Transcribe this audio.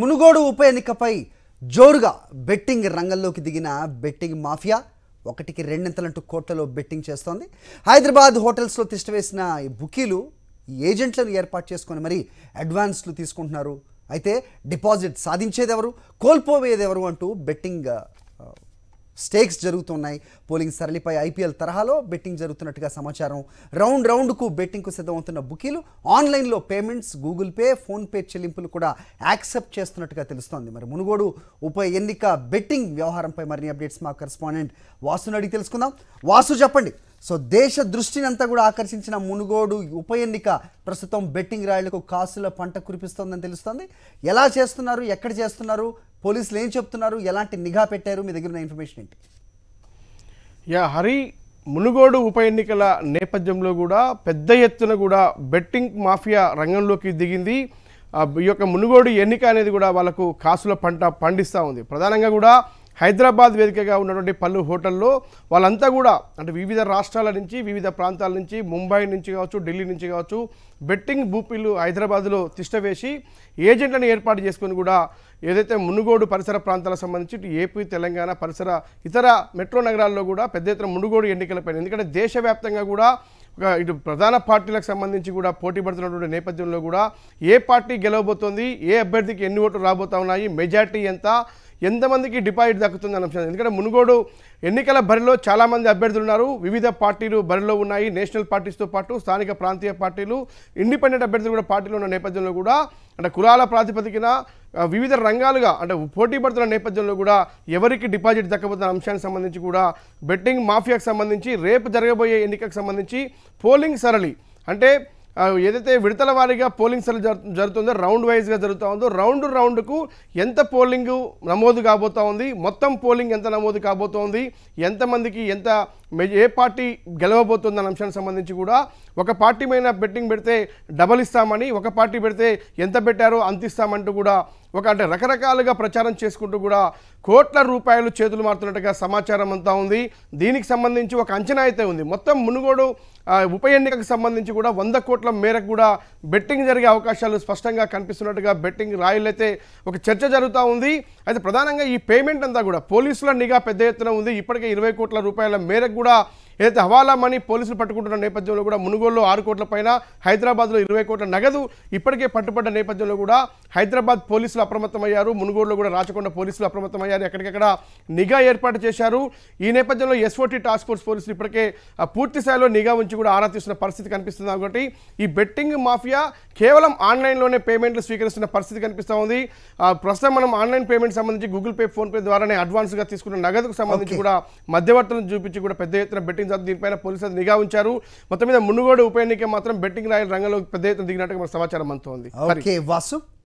మునుగోడు ఉప ఎన్నికపై జోరుగా బెట్టింగ్ రంగంలోకి దిగిన బెట్టింగ్ మాఫియా ఒకటికి రెండింతలంటూ కోట్లలో బెట్టింగ్ చేస్తోంది హైదరాబాద్ హోటల్స్లో తిష్టవేసిన ఈ బుకీలు ఏజెంట్లను ఏర్పాటు చేసుకొని మరి అడ్వాన్స్లు తీసుకుంటున్నారు అయితే డిపాజిట్ సాధించేదెవరు కోల్పోయేదెవరు అంటూ బెట్టింగ్ స్టేక్స్ జరుగుతున్నాయి పోలింగ్ సరళిపై ఐపీఎల్ తరహాలో బెట్టింగ్ జరుగుతున్నట్టుగా సమాచారం రౌండ్ రౌండ్కు బెట్టింగ్కు సిద్ధమవుతున్న బుకీలు ఆన్లైన్లో పేమెంట్స్ గూగుల్ పే ఫోన్పే చెల్లింపులు కూడా యాక్సెప్ట్ చేస్తున్నట్టుగా తెలుస్తోంది మరి మునుగోడు ఉప ఎన్నిక బెట్టింగ్ వ్యవహారంపై మరిన్ని అప్డేట్స్ మా కరెస్పాండెంట్ వాసును అడిగి తెలుసుకుందాం వాసు చెప్పండి సో దేశ దృష్టిని అంతా కూడా ఆకర్షించిన మునుగోడు ఉప ఎన్నిక ప్రస్తుతం బెట్టింగ్ రాయలకు కాసుల పంట కురిపిస్తోందని తెలుస్తోంది ఎలా చేస్తున్నారు ఎక్కడ చేస్తున్నారు పోలీసులు ఏం చెప్తున్నారు ఎలాంటి నిఘా పెట్టారు మీ దగ్గర ఉన్న ఇన్ఫర్మేషన్ ఏంటి యా హరి మునుగోడు ఉప ఎన్నికల నేపథ్యంలో కూడా పెద్ద ఎత్తున కూడా బెట్టింగ్ మాఫియా రంగంలోకి దిగింది ఈ యొక్క మునుగోడు ఎన్నిక అనేది కూడా వాళ్ళకు కాసుల పంట పండిస్తూ ఉంది ప్రధానంగా కూడా హైదరాబాద్ వేదికగా ఉన్నటువంటి పలు హోటల్లో వాళ్ళంతా కూడా అంటే వివిధ రాష్ట్రాల నుంచి వివిధ ప్రాంతాల నుంచి ముంబై నుంచి కావచ్చు ఢిల్లీ నుంచి కావచ్చు బెట్టింగ్ బూపీలు హైదరాబాద్లో తిష్టవేసి ఏజెంట్లను ఏర్పాటు చేసుకుని కూడా ఏదైతే మునుగోడు పరిసర ప్రాంతాలకు సంబంధించి ఏపీ తెలంగాణ పరిసర ఇతర మెట్రో నగరాల్లో కూడా పెద్ద ఎత్తున మునుగోడు ఎన్నికలపైన ఎందుకంటే దేశవ్యాప్తంగా కూడా ఒక ఇటు ప్రధాన పార్టీలకు సంబంధించి కూడా పోటీ పడుతున్నటువంటి నేపథ్యంలో కూడా ఏ పార్టీ గెలవబోతోంది ఏ అభ్యర్థికి ఎన్ని ఓట్లు రాబోతా ఉన్నాయి మెజార్టీ ఎంత ఎంతమందికి డిపాజిట్ దక్కుతుంది అన్న అంశం ఎందుకంటే మునుగోడు ఎన్నికల బరిలో చాలామంది అభ్యర్థులు ఉన్నారు వివిధ పార్టీలు బరిలో ఉన్నాయి నేషనల్ పార్టీస్తో పాటు స్థానిక ప్రాంతీయ పార్టీలు ఇండిపెండెంట్ అభ్యర్థులు కూడా పార్టీలో ఉన్న నేపథ్యంలో కూడా అంటే కులాల ప్రాతిపదికన వివిధ రంగాలుగా అంటే పోటీ పడుతున్న నేపథ్యంలో కూడా ఎవరికి డిపాజిట్ దక్కబోతున్న అంశానికి సంబంధించి కూడా బెట్టింగ్ మాఫియాకు సంబంధించి రేపు జరగబోయే ఎన్నికకు సంబంధించి పోలింగ్ సరళి అంటే ఏదైతే విడతల వారీగా పోలింగ్ సరి జరుగుతుందో రౌండ్ వైజ్గా జరుగుతూ ఉందో రౌండ్ రౌండ్కు ఎంత పోలింగ్ నమోదు కాబోతూ ఉంది మొత్తం పోలింగ్ ఎంత నమోదు కాబోతోంది ఎంతమందికి ఎంత ఏ పార్టీ గెలవబోతుంది అనే అంశానికి సంబంధించి కూడా ఒక పార్టీ మీద బెట్టింగ్ పెడితే డబల్ ఇస్తామని ఒక పార్టీ పెడితే ఎంత పెట్టారో అంతిస్తామంటూ కూడా ఒక అంటే రకరకాలుగా ప్రచారం చేసుకుంటూ కూడా కోట్ల రూపాయలు చేతులు మారుతున్నట్టుగా సమాచారం అంతా ఉంది దీనికి సంబంధించి ఒక అంచనా అయితే ఉంది మొత్తం మునుగోడు ఉప ఎన్నికకు సంబంధించి కూడా వంద కోట్ల మేరకు కూడా బెట్టింగ్ జరిగే అవకాశాలు స్పష్టంగా కనిపిస్తున్నట్టుగా బెట్టింగ్ రాయలైతే ఒక చర్చ జరుగుతూ ఉంది అయితే ప్రధానంగా ఈ పేమెంట్ అంతా కూడా పోలీసుల నిఘా పెద్ద ఎత్తున ఉంది ఇప్పటికే ఇరవై కోట్ల రూపాయల మేరకు కూడా ఏదైతే హవాలా మనీ పోలీసులు పట్టుకుంటున్న నేపథ్యంలో కూడా మునుగోలులో ఆరు కోట్ల పైన హైదరాబాద్లో ఇరవై కోట్ల నగదు ఇప్పటికే పట్టుబడ్డ నేపథ్యంలో కూడా హైదరాబాద్ పోలీసులు అప్రమత్తమయ్యారు మునుగోడులో కూడా రాచకొండ పోలీసులు అప్రమత్తమయ్యారు ఎక్కడికక్కడ నిఘా ఏర్పాటు చేశారు ఈ నేపథ్యంలో ఎస్ఓటీ టాస్క్ ఫోర్స్ పోలీసులు ఇప్పటికే పూర్తి స్థాయిలో నిఘా ఉంచి కూడా ఆరా తీస్తున్న పరిస్థితి కనిపిస్తుంది కాబట్టి ఈ బెట్టింగ్ మాఫియా కేవలం ఆన్లైన్లోనే పేమెంట్లు స్వీకరిస్తున్న పరిస్థితి కనిపిస్తూ ఉంది ప్రస్తుతం మనం ఆన్లైన్ పేమెంట్ సంబంధించి గూగుల్ పే ఫోన్పే ద్వారానే అడ్వాన్స్గా తీసుకున్న నగదుకు సంబంధించి కూడా మధ్యవర్తులను చూపించి కూడా పెద్ద ఎత్తున బెట్టింగ్ జరుగుతుంది దీనిపైన పోలీసులు నిఘా ఉంచారు మొత్తం మీద మునుగోడు ఉప ఎన్నిక మాత్రం బెట్టింగ్ రాయల రంగంలో పెద్ద ఎత్తున దిగినట్టుగా మన సమాచారం అందుతోంది వాసు